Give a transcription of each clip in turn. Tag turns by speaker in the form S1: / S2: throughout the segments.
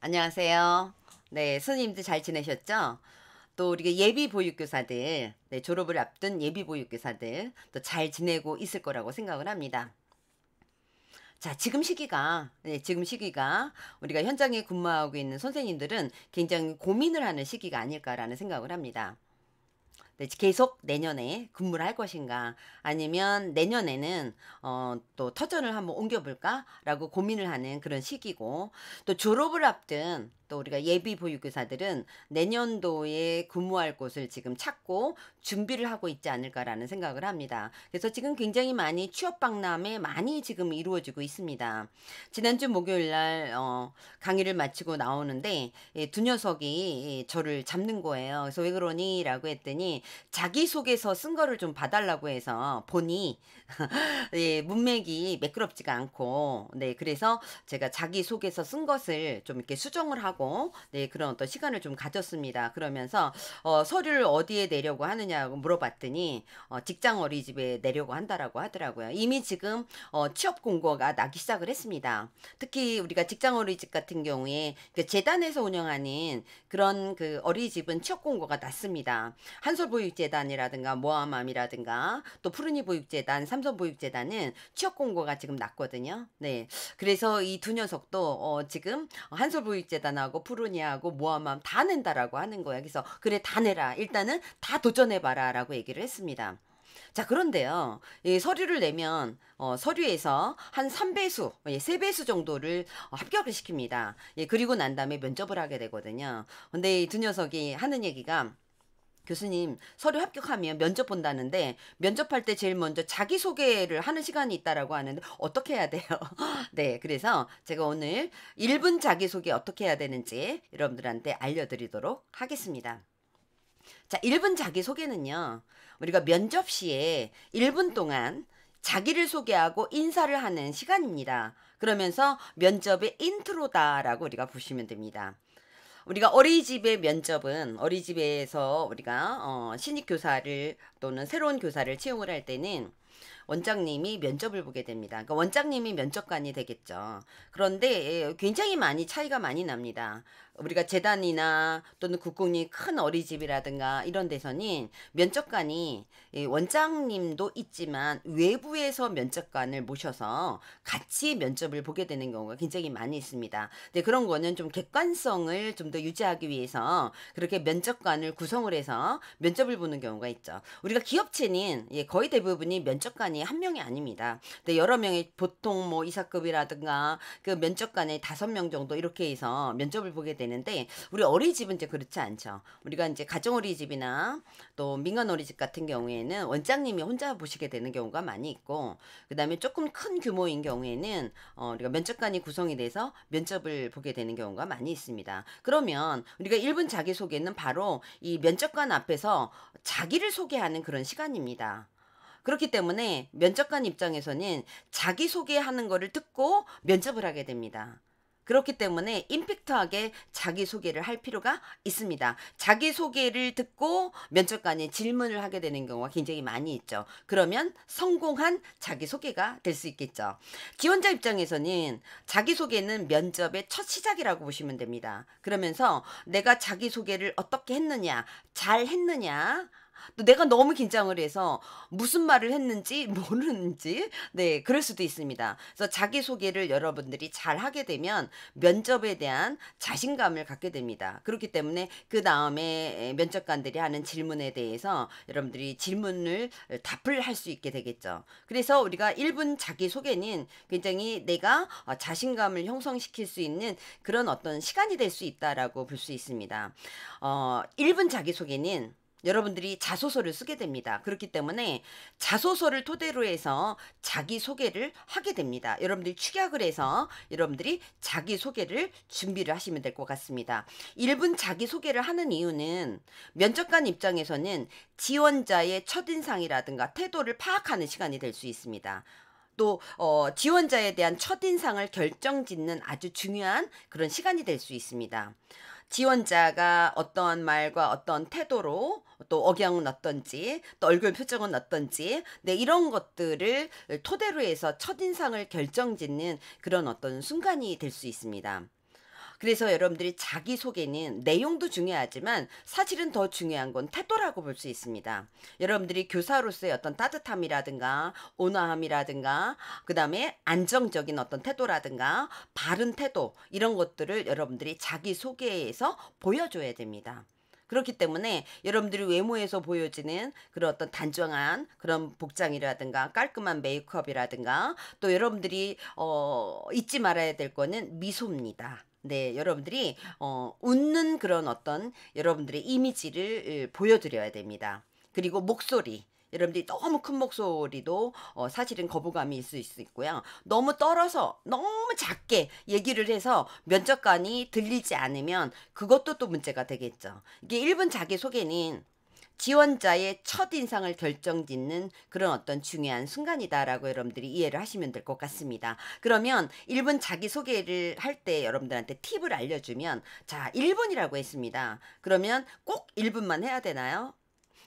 S1: 안녕하세요. 네, 스님들 잘 지내셨죠? 또 우리가 예비 보육교사들, 네, 졸업을 앞둔 예비 보육교사들 또 잘 지내고 있을 거라고 생각을 합니다. 자, 지금 시기가, 네, 지금 시기가 우리가 현장에 근무하고 있는 선생님들은 굉장히 고민을 하는 시기가 아닐까라는 생각을 합니다. 네, 계속 내년에 근무를 할 것인가 아니면 내년에는 어, 또 터전을 한번 옮겨볼까라고 고민을 하는 그런 시기고 또 졸업을 앞둔 또 우리가 예비 보육교사들은 내년도에 근무할 곳을 지금 찾고 준비를 하고 있지 않을까라는 생각을 합니다. 그래서 지금 굉장히 많이 취업 박람회 많이 지금 이루어지고 있습니다. 지난주 목요일 날 어, 강의를 마치고 나오는데 예, 두 녀석이 예, 저를 잡는 거예요. 그래서 왜 그러니라고 했더니 자기 소개서 쓴 거를 좀 봐달라고 해서 보니 예, 문맥이 매끄럽지가 않고 네 그래서 제가 자기 소개서 쓴 것을 좀 이렇게 수정을 하고 하고 네 그런 어떤 시간을 좀 가졌습니다. 그러면서 어, 서류를 어디에 내려고 하느냐고 물어봤더니 어, 직장 어린이집에 내려고 한다라고 하더라고요. 이미 지금 어, 취업 공고가 나기 시작을 했습니다. 특히 우리가 직장 어린이집 같은 경우에 그 재단에서 운영하는 그런 그 어린이집은 취업 공고가 났습니다. 한솔보육재단이라든가 모아맘이라든가 또 푸르니보육재단, 삼성보육재단은 취업 공고가 지금 났거든요. 네, 그래서 이 두 녀석도 어, 지금 한솔보육재단하고 푸르니아고푸르니아고 모아맘 다 낸다라고 하는 거야. 그래서 그래 다 내라. 일단은 다 도전해봐라라고 얘기를 했습니다. 자, 그런데요. 이 서류를 내면 어, 서류에서 한 3배수, 예, 3배수 정도를 어, 합격을 시킵니다. 예, 그리고 난 다음에 면접을 하게 되거든요. 근데 이 두 녀석이 하는 얘기가 교수님 서류 합격하면 면접 본다는데 면접할 때 제일 먼저 자기 소개를 하는 시간이 있다라고 하는데 어떻게 해야 돼요? 네, 그래서 제가 오늘 1분 자기 소개 어떻게 해야 되는지 여러분들한테 알려드리도록 하겠습니다. 자, 1분 자기 소개는요. 우리가 면접 시에 1분 동안 자기를 소개하고 인사를 하는 시간입니다. 그러면서 면접의 인트로다라고 우리가 보시면 됩니다. 우리가 어린이집의 면접은 어린이집에서 우리가 어, 신입 교사를 또는 새로운 교사를 채용을 할 때는 원장님이 면접을 보게 됩니다. 그러니까 원장님이 면접관이 되겠죠. 그런데 예, 굉장히 많이 차이가 많이 납니다. 우리가 재단이나 또는 국공립 큰 어린이집이라든가 이런 데서는 면접관이 예, 원장님도 있지만 외부에서 면접관을 모셔서 같이 면접을 보게 되는 경우가 굉장히 많이 있습니다. 근데 그런 거는 좀 객관성을 좀 더 유지하기 위해서 그렇게 면접관을 구성을 해서 면접을 보는 경우가 있죠. 우리가 기업체는 예, 거의 대부분이 면접관이 인간이 한 명이 아닙니다. 근데 여러 명이 보통 뭐 이사급이라든가 그 면접관에 다섯 명 정도 이렇게 해서 면접을 보게 되는데 우리 어린이집은 이제 그렇지 않죠. 우리가 이제 가정 어린이집이나 또 민간 어린이집 같은 경우에는 원장님이 혼자 보시게 되는 경우가 많이 있고 그다음에 조금 큰 규모인 경우에는 어 우리가 면접관이 구성이 돼서 면접을 보게 되는 경우가 많이 있습니다. 그러면 우리가 1분 자기소개는 바로 이 면접관 앞에서 자기를 소개하는 그런 시간입니다. 그렇기 때문에 면접관 입장에서는 자기소개하는 거를 듣고 면접을 하게 됩니다. 그렇기 때문에 임팩트하게 자기소개를 할 필요가 있습니다. 자기소개를 듣고 면접관이 질문을 하게 되는 경우가 굉장히 많이 있죠. 그러면 성공한 자기소개가 될 수 있겠죠. 지원자 입장에서는 자기소개는 면접의 첫 시작이라고 보시면 됩니다. 그러면서 내가 자기소개를 어떻게 했느냐, 잘 했느냐, 또 내가 너무 긴장을 해서 무슨 말을 했는지 모르는지 네 그럴 수도 있습니다. 그래서 자기 소개를 여러분들이 잘 하게 되면 면접에 대한 자신감을 갖게 됩니다. 그렇기 때문에 그 다음에 면접관들이 하는 질문에 대해서 여러분들이 질문을 답을 할 수 있게 되겠죠. 그래서 우리가 1분 자기 소개는 굉장히 내가 어, 자신감을 형성시킬 수 있는 그런 어떤 시간이 될 수 있다라고 볼 수 있습니다. 어, 1분 자기 소개는 여러분들이 자소서를 쓰게 됩니다. 그렇기 때문에 자소서를 토대로 해서 자기 소개를 하게 됩니다. 여러분들이 축약을 해서 여러분들이 자기 소개를 준비를 하시면 될 것 같습니다. 1분 자기 소개를 하는 이유는 면접관 입장에서는 지원자의 첫인상이라든가 태도를 파악하는 시간이 될 수 있습니다. 또 어, 지원자에 대한 첫인상을 결정짓는 아주 중요한 그런 시간이 될 수 있습니다. 지원자가 어떠한 말과 어떤 태도로 또 억양은 어떤지 또 얼굴 표정은 어떤지 네, 이런 것들을 토대로 해서 첫인상을 결정짓는 그런 어떤 순간이 될 수 있습니다. 그래서 여러분들이 자기소개는 내용도 중요하지만 사실은 더 중요한 건 태도라고 볼 수 있습니다. 여러분들이 교사로서의 어떤 따뜻함이라든가 온화함이라든가 그 다음에 안정적인 어떤 태도라든가 바른 태도 이런 것들을 여러분들이 자기소개에서 보여줘야 됩니다. 그렇기 때문에 여러분들이 외모에서 보여지는 그런 어떤 단정한 그런 복장이라든가 깔끔한 메이크업이라든가 또 여러분들이 어 잊지 말아야 될 거는 미소입니다. 네, 여러분들이 어, 웃는 그런 어떤 여러분들의 이미지를 보여드려야 됩니다. 그리고 목소리. 여러분들이 너무 큰 목소리도 어, 사실은 거부감이 있을 수 있고요. 너무 떨어서 너무 작게 얘기를 해서 면접관이 들리지 않으면 그것도 또 문제가 되겠죠. 이게 1분 자기소개는 지원자의 첫 인상을 결정짓는 그런 어떤 중요한 순간이다라고 여러분들이 이해를 하시면 될 것 같습니다. 그러면 1분 자기소개를 할 때 여러분들한테 팁을 알려주면 자 1분이라고 했습니다. 그러면 꼭 1분만 해야 되나요?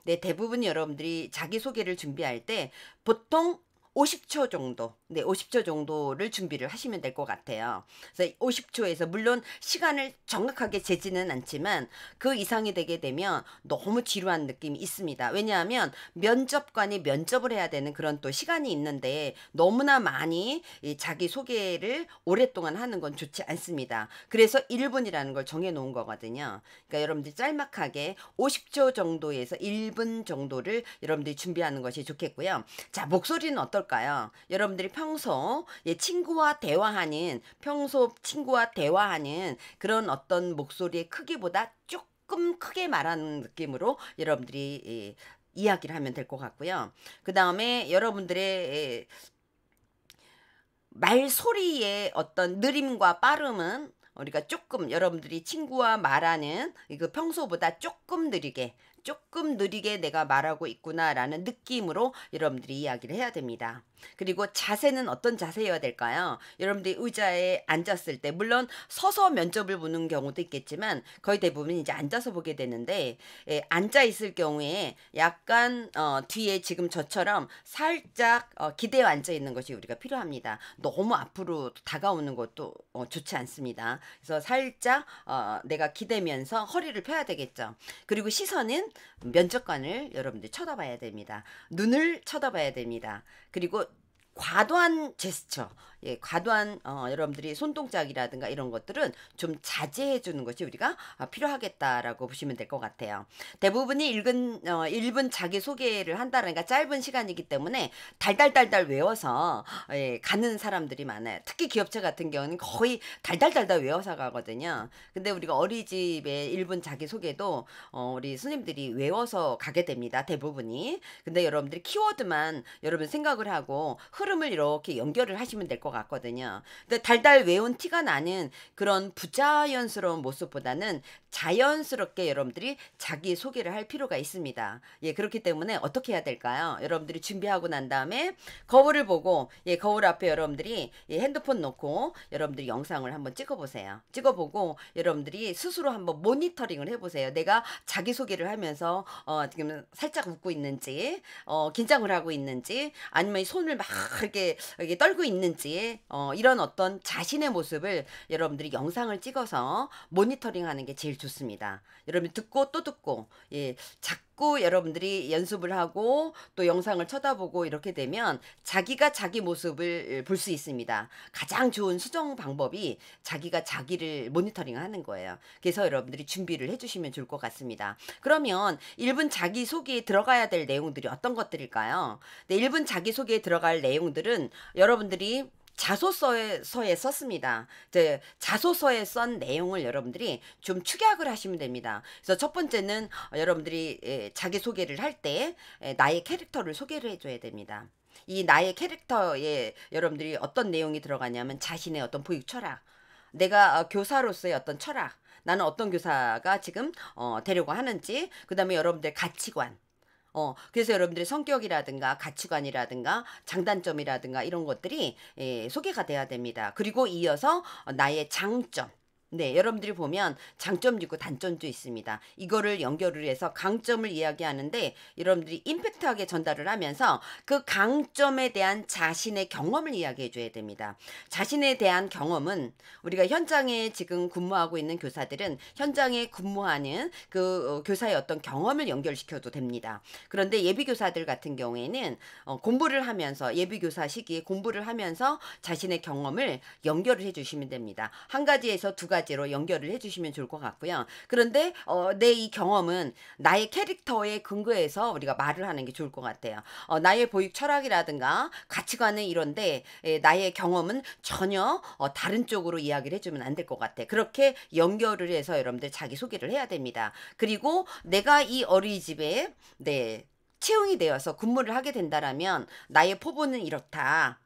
S1: 네, 대부분 여러분들이 자기소개를 준비할 때 보통 50초 정도 네, 50초 정도를 준비를 하시면 될 것 같아요. 그래서 50초에서 물론 시간을 정확하게 재지는 않지만 그 이상이 되게 되면 너무 지루한 느낌이 있습니다. 왜냐하면 면접관이 면접을 해야 되는 그런 또 시간이 있는데 너무나 많이 자기 소개를 오랫동안 하는 건 좋지 않습니다. 그래서 1분이라는 걸 정해 놓은 거거든요. 그러니까 여러분들 짤막하게 50초 정도에서 1분 정도를 여러분들이 준비하는 것이 좋겠고요. 자, 목소리는 어떨까요? 여러분들이 평소 예, 친구와 대화하는 평소 친구와 대화하는 그런 어떤 목소리의 크기보다 조금 크게 말하는 느낌으로 여러분들이 예, 이야기를 하면 될 것 같고요. 그 다음에 여러분들의 예, 말소리의 어떤 느림과 빠름은 우리가 조금 여러분들이 친구와 말하는 이 평소보다 조금 느리게 조금 느리게 내가 말하고 있구나라는 느낌으로 여러분들이 이야기를 해야 됩니다. 그리고 자세는 어떤 자세여야 될까요? 여러분들이 의자에 앉았을 때 물론 서서 면접을 보는 경우도 있겠지만 거의 대부분 이제 앉아서 보게 되는데 예, 앉아 있을 경우에 약간 어, 뒤에 지금 저처럼 살짝 어, 기대어 앉아 있는 것이 우리가 필요합니다. 너무 앞으로 다가오는 것도 어, 좋지 않습니다. 그래서 살짝 어, 내가 기대면서 허리를 펴야 되겠죠. 그리고 시선은 면접관을 여러분들이 쳐다봐야 됩니다. 눈을 쳐다봐야 됩니다. 그리고 과도한 제스처, 예, 과도한 어, 여러분들이 손동작이라든가 이런 것들은 좀 자제해 주는 것이 우리가 아, 필요하겠다라고 보시면 될 것 같아요. 대부분이 읽은 어, 1분 자기 소개를 한다라니까 그러니까 짧은 시간이기 때문에 달달달달 외워서 예, 가는 사람들이 많아요. 특히 기업체 같은 경우는 거의 달달달달 외워서 가거든요. 근데 우리가 어린이집에 1분 자기 소개도 어, 우리 스님들이 외워서 가게 됩니다. 대부분이. 근데 여러분들이 키워드만 여러분 생각을 하고 흐름을 이렇게 연결을 하시면 될 것 같거든요. 근데 그러니까 달달 외운 티가 나는 그런 부자연스러운 모습보다는 자연스럽게 여러분들이 자기 소개를 할 필요가 있습니다. 예, 그렇기 때문에 어떻게 해야 될까요? 여러분들이 준비하고 난 다음에 거울을 보고 예, 거울 앞에 여러분들이 예, 핸드폰 놓고 여러분들이 영상을 한번 찍어보세요. 찍어보고 여러분들이 스스로 한번 모니터링을 해보세요. 내가 자기 소개를 하면서 어, 지금 살짝 웃고 있는지, 어, 긴장을 하고 있는지, 아니면 손을 막 이렇게, 이렇게 떨고 있는지 어, 이런 어떤 자신의 모습을 여러분들이 영상을 찍어서 모니터링하는 게 제일 좋습니다. 여러분 듣고 또 듣고 예, 작 자꾸 여러분들이 연습을 하고 또 영상을 쳐다보고 이렇게 되면 자기가 자기 모습을 볼 수 있습니다. 가장 좋은 수정 방법이 자기가 자기를 모니터링 하는 거예요. 그래서 여러분들이 준비를 해주시면 좋을 것 같습니다. 그러면 1분 자기소개에 들어가야 될 내용들이 어떤 것들일까요? 네, 1분 자기소개에 들어갈 내용들은 여러분들이 자소서에 썼습니다. 이제 자소서에 썬 내용을 여러분들이 좀 축약을 하시면 됩니다. 그래서 첫 번째는 어, 여러분들이 예, 자기 소개를 할때 예, 나의 캐릭터를 소개를 해줘야 됩니다. 이 나의 캐릭터에 여러분들이 어떤 내용이 들어가냐면 자신의 어떤 보육 철학, 내가 어, 교사로서의 어떤 철학, 나는 어떤 교사가 지금 어, 되려고 하는지, 그 다음에 여러분들 가치관, 어, 그래서 여러분들의 성격이라든가 가치관이라든가 장단점이라든가 이런 것들이 예, 소개가 돼야 됩니다. 그리고 이어서 나의 장점, 네, 여러분들이 보면 장점도 있고 단점도 있습니다. 이거를 연결을 해서 강점을 이야기하는데 여러분들이 임팩트하게 전달을 하면서 그 강점에 대한 자신의 경험을 이야기해 줘야 됩니다. 자신에 대한 경험은 우리가 현장에 지금 근무하고 있는 교사들은 현장에 근무하는 그 어, 교사의 어떤 경험을 연결시켜도 됩니다. 그런데 예비 교사들 같은 경우에는 어, 공부를 하면서 예비 교사 시기에 공부를 하면서 자신의 경험을 연결을 해 주시면 됩니다. 한 가지에서 두 가지 가지로 연결을 해주시면 좋을 것 같고요. 그런데 어, 내이 경험은 나의 캐릭터에 근거해서 우리가 말을 하는 게 좋을 것 같아요. 어, 나의 보육 철학이라든가 가치관은 이런데 에, 예, 나의 경험은 전혀 어, 다른 쪽으로 이야기를 해주면 안 될 것 같아. 그렇게 연결을 해서 여러분들 자기 소개를 해야 됩니다. 그리고 내가 이 어린이집에 네 채용이 되어서 근무를 하게 된다라면 나의 포부는 이렇다.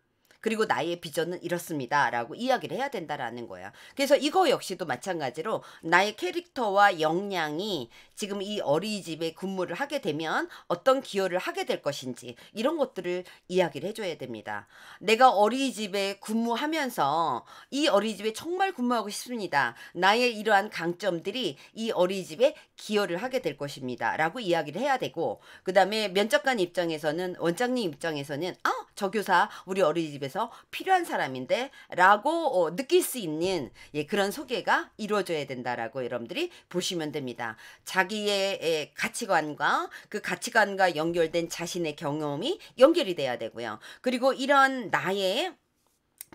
S1: 그리고 나의 비전은 이렇습니다. 라고 이야기를 해야 된다라는 거야. 그래서 이거 역시도 마찬가지로 나의 캐릭터와 역량이 지금 이 어린이집에 근무를 하게 되면 어떤 기여를 하게 될 것인지 이런 것들을 이야기를 해줘야 됩니다. 내가 어린이집에 근무하면서 이 어린이집에 정말 근무하고 싶습니다. 나의 이러한 강점들이 이 어린이집에 기여를 하게 될 것입니다. 라고 이야기를 해야 되고 그 다음에 면접관 입장에서는 원장님 입장에서는 아 저 교사 우리 어린이집에서 대해서 필요한 사람인데 라고 어, 느낄 수 있는 예, 그런 소개가 이루어져야 된다라고 여러분들이 보시면 됩니다. 자기의 예, 가치관과 그 가치관과 연결된 자신의 경험이 연결이 돼야 되고요. 그리고 이런 나의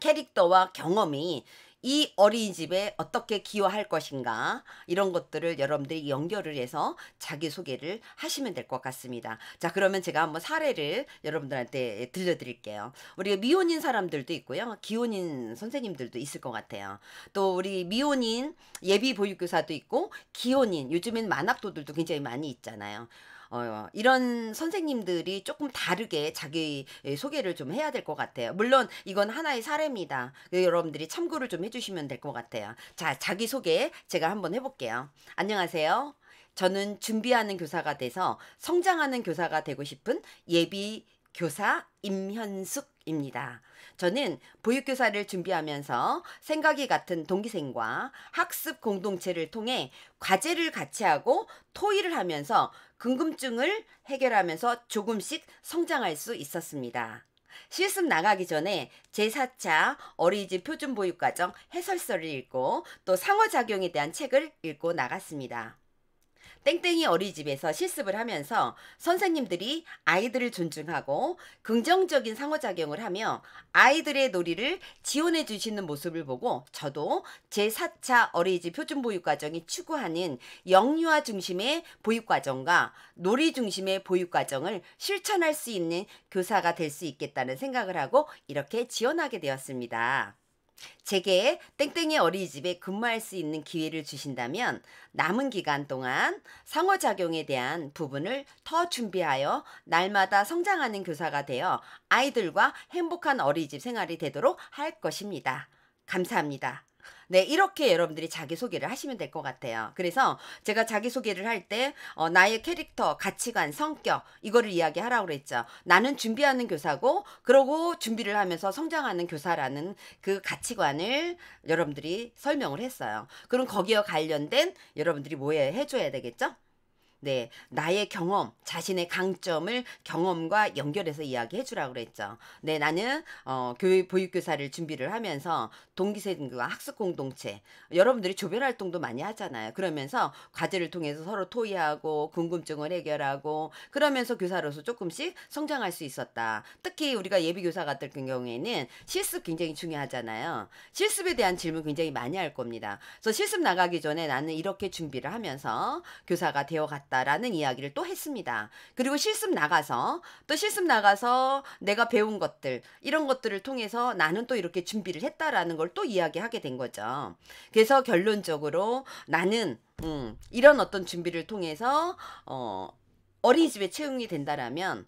S1: 캐릭터와 경험이 이 어린이집에 어떻게 기여할 것인가 이런 것들을 여러분들이 연결을 해서 자기소개를 하시면 될 것 같습니다. 자 그러면 제가 한번 사례를 여러분들한테 들려드릴게요. 우리 미혼인 사람들도 있고요. 기혼인 선생님들도 있을 것 같아요. 또 우리 미혼인 예비 보육교사도 있고 기혼인 요즘엔 만학도들도 굉장히 많이 있잖아요. 어, 이런 선생님들이 조금 다르게 자기 예, 소개를 좀 해야 될 것 같아요. 물론 이건 하나의 사례입니다. 그 여러분들이 참고를 좀 해주시면 될 것 같아요. 자, 자기 소개 제가 한번 해볼게요. 안녕하세요. 저는 준비하는 교사가 돼서 성장하는 교사가 되고 싶은 예비 교사 임현숙입니다. 저는 보육교사를 준비하면서 생각이 같은 동기생과 학습 공동체를 통해 과제를 같이 하고 토의를 하면서 궁금증을 해결하면서 조금씩 성장할 수 있었습니다. 실습 나가기 전에 제4차 어린이집 표준보육과정 해설서를 읽고 또 상호작용에 대한 책을 읽고 나갔습니다. 땡땡이 어린이집에서 실습을 하면서 선생님들이 아이들을 존중하고 긍정적인 상호작용을 하며 아이들의 놀이를 지원해 주시는 모습을 보고 저도 제4차 어린이집 표준보육과정이 추구하는 영유아 중심의 보육과정과 놀이 중심의 보육과정을 실천할 수 있는 교사가 될 수 있겠다는 생각을 하고 이렇게 지원하게 되었습니다. 제게 땡땡이 어린이집에 근무할 수 있는 기회를 주신다면 남은 기간 동안 상호작용에 대한 부분을 더 준비하여 날마다 성장하는 교사가 되어 아이들과 행복한 어린이집 생활이 되도록 할 것입니다. 감사합니다. 네, 이렇게 여러분들이 자기소개를 하시면 될 것 같아요. 그래서 제가 자기소개를 할때 어, 나의 캐릭터, 가치관, 성격 이거를 이야기하라고 그랬죠. 나는 준비하는 교사고 그러고 준비를 하면서 성장하는 교사라는 그 가치관을 여러분들이 설명을 했어요. 그럼 거기에 관련된 여러분들이 뭐해 해줘야 되겠죠? 네, 나의 경험, 자신의 강점을 경험과 연결해서 이야기해 주라고 그랬죠. 네, 나는 어, 교육 보육 교사를 준비를 하면서 동기생과 학습 공동체, 여러분들이 조별 활동도 많이 하잖아요. 그러면서 과제를 통해서 서로 토의하고 궁금증을 해결하고 그러면서 교사로서 조금씩 성장할 수 있었다. 특히 우리가 예비 교사 같은 경우에는 실습 굉장히 중요하잖아요. 실습에 대한 질문 굉장히 많이 할 겁니다. 그래서 실습 나가기 전에 나는 이렇게 준비를 하면서 교사가 되어 갔다. 같다라는 이야기를 또 했습니다. 그리고 실습 나가서 또 실습 나가서 내가 배운 것들 이런 것들을 통해서 나는 또 이렇게 준비를 했다라는 걸 또 이야기하게 된 거죠. 그래서 결론적으로 나는 음, 이런 어떤 준비를 통해서 어, 어린이집에 채용이 된다라면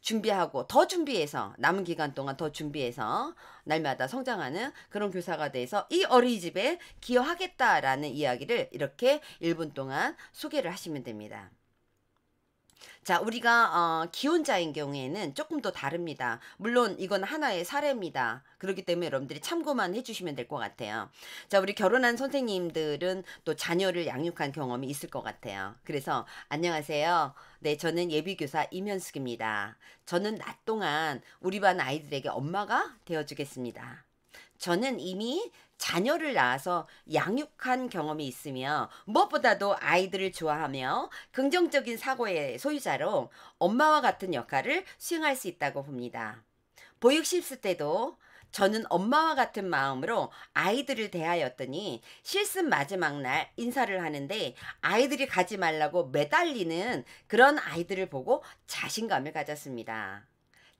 S1: 준비하고 더 준비해서 남은 기간 동안 더 준비해서 날마다 성장하는 그런 교사가 돼서 이 어린이집에 기여하겠다라는 이야기를 이렇게 1분 동안 소개를 하시면 됩니다. 자, 우리가 어, 기혼자인 경우에는 조금 더 다릅니다. 물론 이건 하나의 사례입니다. 그렇기 때문에 여러분들이 참고만 해주시면 될 것 같아요. 자, 우리 결혼한 선생님들은 또 자녀를 양육한 경험이 있을 것 같아요. 그래서 안녕하세요. 네, 저는 예비교사 임현숙입니다. 저는 낮 동안 우리 반 아이들에게 엄마가 되어주겠습니다. 저는 이미 자녀를 낳아서 양육한 경험이 있으며 무엇보다도 아이들을 좋아하며 긍정적인 사고의 소유자로 엄마와 같은 역할을 수행할 수 있다고 봅니다. 보육 실습 때도 저는 엄마와 같은 마음으로 아이들을 대하였더니 실습 마지막 날 인사를 하는데 아이들이 가지 말라고 매달리는 그런 아이들을 보고 자신감을 가졌습니다.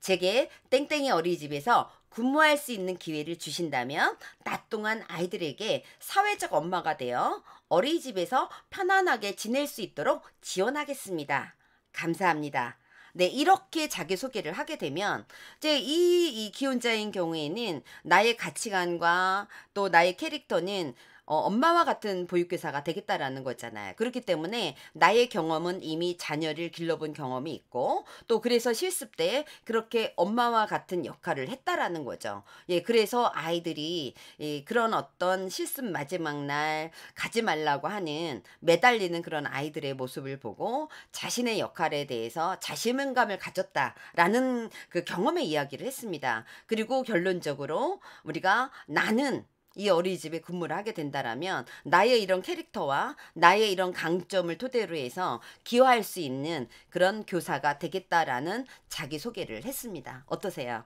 S1: 제게 땡땡이 어린이집에서 근무할 수 있는 기회를 주신다면 낮 동안 아이들에게 사회적 엄마가 되어 어린이집에서 편안하게 지낼 수 있도록 지원하겠습니다. 감사합니다. 네, 이렇게 자기소개를 하게 되면, 이제 이, 이 기혼자인 경우에는 나의 가치관과 또 나의 캐릭터는 어, 엄마와 같은 보육교사가 되겠다라는 거잖아요. 그렇기 때문에 나의 경험은 이미 자녀를 길러본 경험이 있고 또 그래서 실습 때 그렇게 엄마와 같은 역할을 했다라는 거죠. 예, 그래서 아이들이 예, 그런 어떤 실습 마지막 날 가지 말라고 하는 매달리는 그런 아이들의 모습을 보고 자신의 역할에 대해서 자신감을 가졌다라는 그 경험의 이야기를 했습니다. 그리고 결론적으로 우리가 나는 이 어린이집에 근무를 하게 된다라면 나의 이런 캐릭터와 나의 이런 강점을 토대로 해서 기여할 수 있는 그런 교사가 되겠다라는 자기소개를 했습니다. 어떠세요?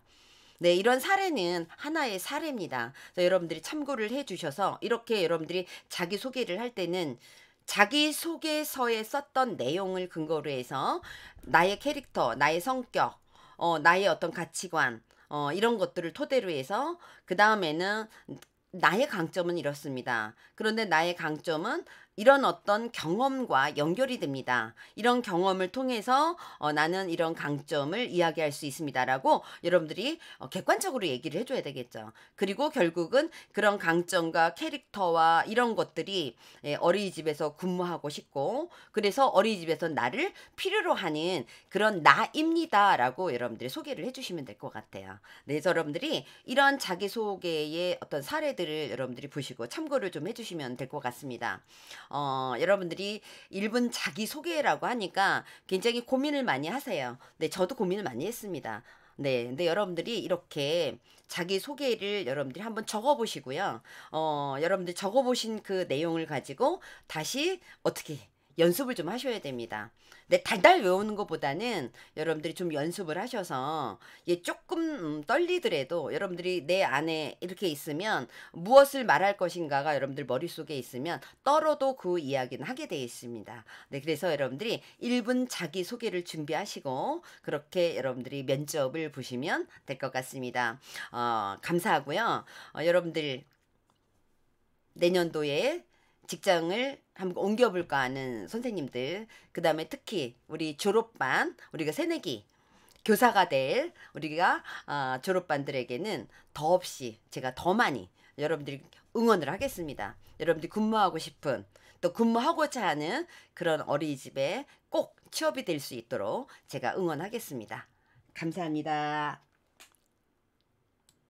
S1: 네, 이런 사례는 하나의 사례입니다. 그래서 여러분들이 참고를 해주셔서 이렇게 여러분들이 자기소개를 할 때는 자기소개서에 썼던 내용을 근거로 해서 나의 캐릭터, 나의 성격, 어, 나의 어떤 가치관, 어, 이런 것들을 토대로 해서 그 다음에는 나의 강점은 이렇습니다. 그런데 나의 강점은 이런 어떤 경험과 연결이 됩니다. 이런 경험을 통해서 어, 나는 이런 강점을 이야기할 수 있습니다라고 여러분들이 어, 객관적으로 얘기를 해줘야 되겠죠. 그리고 결국은 그런 강점과 캐릭터와 이런 것들이 예, 어린이집에서 근무하고 싶고 그래서 어린이집에서 나를 필요로 하는 그런 나입니다라고 여러분들이 소개를 해주시면 될 것 같아요. 네, 그래서 여러분들이 이런 자기소개의 어떤 사례들을 여러분들이 보시고 참고를 좀 해주시면 될 것 같습니다. 어, 여러분들이 1분 자기소개라고 하니까 굉장히 고민을 많이 하세요. 네, 저도 고민을 많이 했습니다. 네, 근데 여러분들이 이렇게 자기 소개를 여러분들이 한번 적어보시고요. 어, 여러분들 적어보신 그 내용을 가지고 다시 어떻게 연습을 좀 하셔야 됩니다. 근데 달달 외우는 것보다는 여러분들이 좀 연습을 하셔서 예, 조금 음, 떨리더라도 여러분들이 내 안에 이렇게 있으면 무엇을 말할 것인가가 여러분들 머릿속에 있으면 떨어도 그 이야기는 하게 되어 있습니다. 네, 그래서 여러분들이 1분 자기소개를 준비하시고 그렇게 여러분들이 면접을 보시면 될 것 같습니다. 어, 감사하고요. 어, 여러분들 내년도에 직장을 한번 옮겨볼까 하는 선생님들 그 다음에 특히 우리 졸업반 우리가 새내기 교사가 될 우리가 어, 졸업반들에게는 더없이 제가 더 많이 여러분들이 응원을 하겠습니다. 여러분들이 근무하고 싶은 또 근무하고자 하는 그런 어린이집에 꼭 취업이 될 수 있도록 제가 응원하겠습니다. 감사합니다.